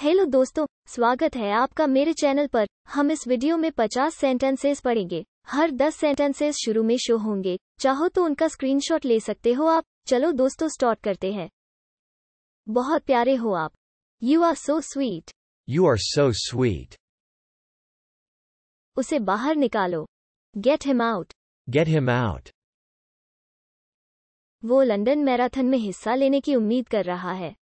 Hello दोस्तों स्वागत है आपका मेरे चैनल पर हम इस वीडियो में 50 सेंटेंसेस पढ़ेंगे हर 10 सेंटेंसेस शुरू में शो होंगे चाहो तो उनका स्क्रीनशॉट ले सकते हो आप चलो दोस्तों स्टार्ट करते हैं बहुत प्यारे हो आप you are so sweet you are so sweet उसे बाहर निकालो get him out get him out वो लंदन मैराथन में हिस्सा लेने की उम्मीद कर रहा है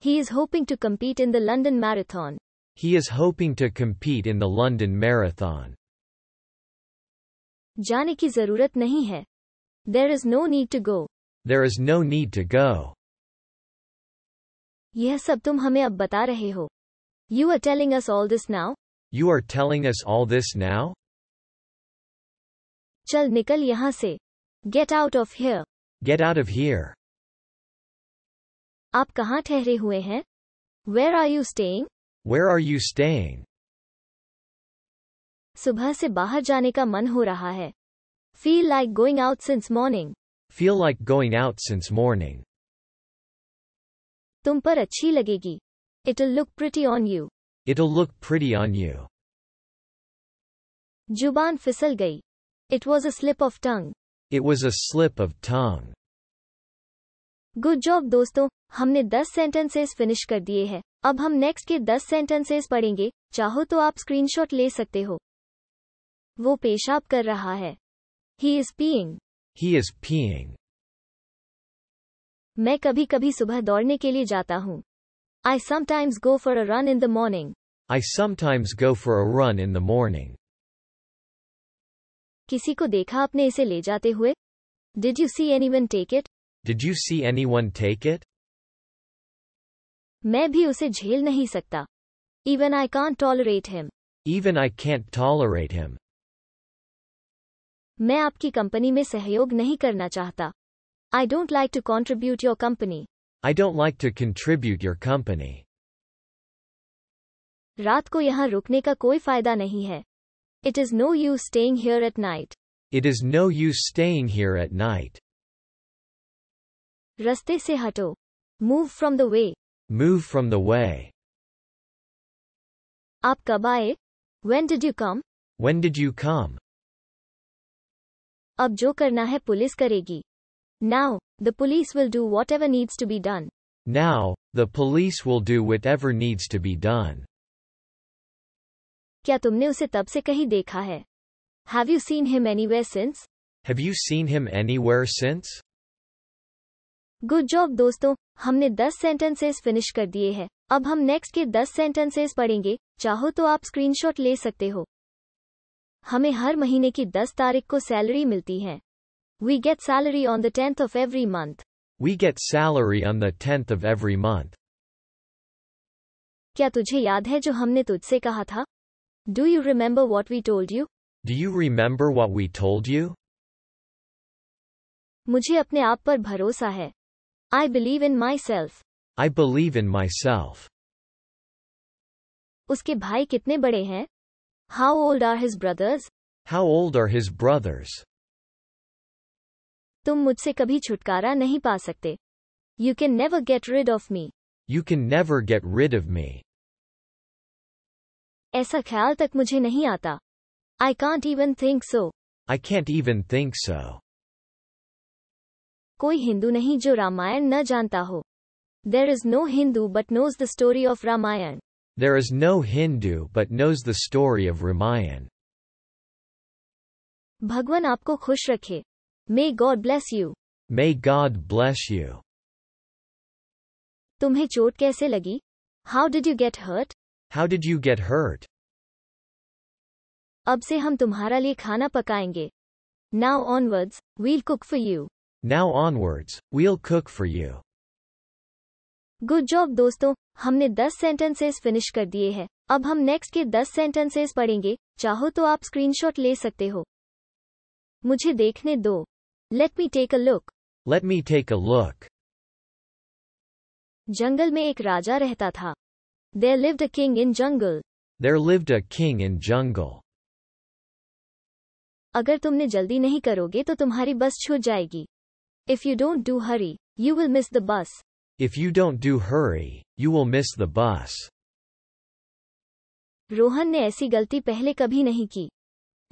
He is hoping to compete in the London Marathon. He is hoping to compete in the London Marathon. जाने की जरूरत नहीं है. There is no need to go. There is no need to go. यह सब तुम हमें अब बता रहे हो. You are telling us all this now? You are telling us all this now? चल निकल यहाँ से. Get out of here. Get out of here. आप कहाँ ठहरे हुए हैं where are you staying where are you staying सुबह से बाहर जाने का मन हो रहा है feel like going out since morning feel like going out since morning तुम पर अच्छी लगेगी it'll look pretty on you it'll look pretty on you जुबान फिसल गई it was a slip of tongue it was a slip of tongue good job दोस्तों हमने 10 sentences finish कर दिए हैं अब हम नेक्स्ट के 10 सेंटेंसेस पढ़ेंगे चाहो तो आप स्क्रीनशॉट ले सकते हो वो पेशाब कर रहा है he is peeing he is peeing मैं कभी कभी सुबह दौड़ने के लिए जाता हूँ I sometimes go for a run in the morning I sometimes go for a run in the morning किसी को देखा आपने इसे ले जाते हुए did you see anyone take it Did you see anyone take it? मैं भी उसे झेल नहीं सकता. Even I can't tolerate him. Even I can't tolerate him. मैं आपकी कंपनी में सहयोग नहीं करना चाहता. I don't like to contribute your company. I don't like to contribute your company. रात को यहाँ रुकने का कोई फायदा नहीं है. It is no use staying here at night. It is no use staying here at night. रस्ते से हटो move from the way move from the way आप कब आए when did you come when did you come अब जो करना है पुलिस करेगी now the police will do whatever needs to be done Now, the police will do whatever needs to be done. क्या तुमने उसे तब से कहीं देखा है? Have you seen him anywhere since? Have you seen him anywhere since? Good job दोस्तों हमने 10 सेंटेंसेस फिनिश कर दिए हैं अब हम नेक्स्ट के 10 सेंटेंसेस पढ़ेंगे चाहो तो आप स्क्रीनशॉट ले सकते हो हमें हर महीने की 10 तारीख को सैलरी मिलती है we get salary on the tenth of every month we get salary on the tenth of every month क्या तुझे याद है जो हमने तुझसे कहा था do you remember what we told you do you remember what we told you मुझे अपने आप पर भरोसा है I believe in myself. I believe in myself. उसके भाई कितने बड़े हैं? How old are his brothers? How old are his brothers? तुम मुझसे कभी छुटकारा नहीं पा सकते. You can never get rid of me. You can never get rid of me. ऐसा ख्याल तक मुझे नहीं आता. I can't even think so. I can't even think so. कोई हिंदू नहीं जो रामायण न जानता हो there is no Hindu but knows the story of Ramayana there is no Hindu but knows the story of Ramayana भगवान आपको खुश रखे may God bless you may God bless you तुम्हें चोट कैसे लगी how did you get hurt how did you get hurt अब से हम तुम्हारा लिए खाना पकाएंगे now onwards we'll cook for you Now onwards, we'll cook for you. Good job, दोस्तों हमने 10 sentences finish कर दिए हैं अब next 10 sentences पढ़ेंगे चाहो तो आप screenshot ले सकते हो Let me take a look. Let me take a look. There lived a king in jungle. There lived a king in jungle. अगर तुमने जल्दी नहीं करोगे तो तुम्हारी बस छूट जाएगी if you don't do hurry, you will miss the bus. If you don't do hurry, you will miss the bus. Rohan ne ऐसी गलती पहले कभी नहीं की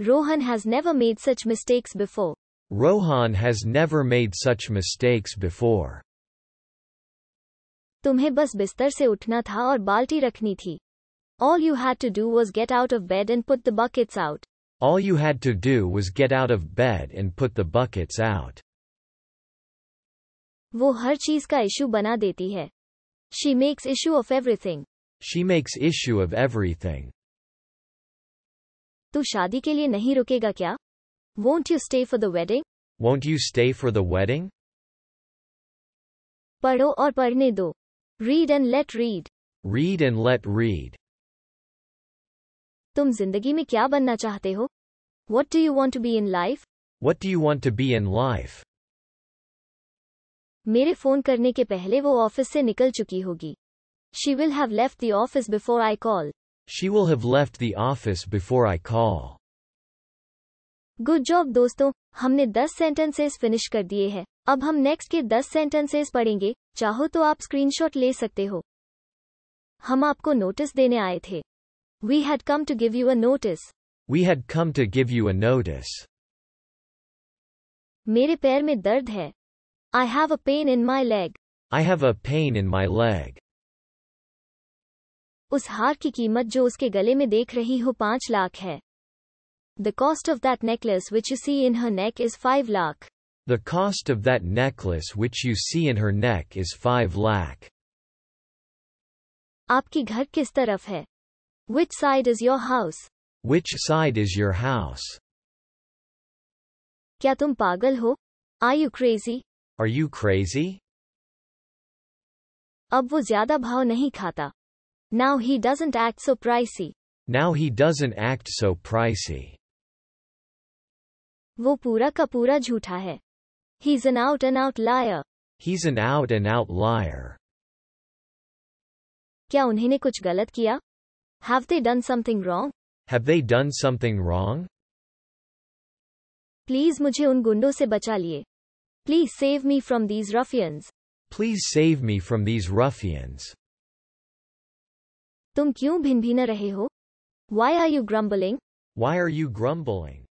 Rohan has never made such mistakes before. Rohan has never made such mistakes before. तुम्हें बस बिस्तर से उठना था और बाल्टी रखनी थी All you had to do was get out of bed and put the buckets out. All you had to do was get out of bed and put the buckets out. वो हर चीज का इशू बना देती है she makes issue of everything she makes issue of everything तू शादी के लिए नहीं रुकेगा क्या won't you stay for the wedding won't you stay for the wedding पढ़ो और पढ़ने दो read and let read read and let read तुम जिंदगी में क्या बनना चाहते हो what do you want to be in life what do you want to be in life मेरे फोन करने के पहले वो ऑफिस से निकल चुकी होगी she will have left the office before I call she will have left the office before I call good job दोस्तों हमने 10 सेंटेंसेस फिनिश कर दिए हैं अब हम नेक्स्ट के 10 सेंटेंसेस पढ़ेंगे चाहो तो आप स्क्रीनशॉट ले सकते हो हम आपको नोटिस देने आए थे we had come to give you a notice we had come to give you a notice मेरे पैर में दर्द है I have a pain in my leg. I have a pain in my leg. उस हार की कीमत जो उसके गले में देख रही हो पांच लाख है The cost of that necklace which you see in her neck is five lakh. The cost of that necklace which you see in her neck is five lakh. आपकी घर किस तरफ है Which side is your house? Which side is your house? क्या तुम पागल हो Are you crazy? Are you crazy? अब वो ज्यादा भाव नहीं खाता. Now he doesn't act so pricey. Now he doesn't act so pricey. वो पूरा का पूरा झूठा है. He's an out and out liar. He's an out and out liar. क्या उन्होंने कुछ गलत किया? Have they done something wrong? Have they done something wrong? Please, मुझे उन गुंडों से बचा लिए Please save me from these ruffians. Please save me from these ruffians. तुम क्यों भिनभिना रहे Why are you grumbling? Why are you grumbling?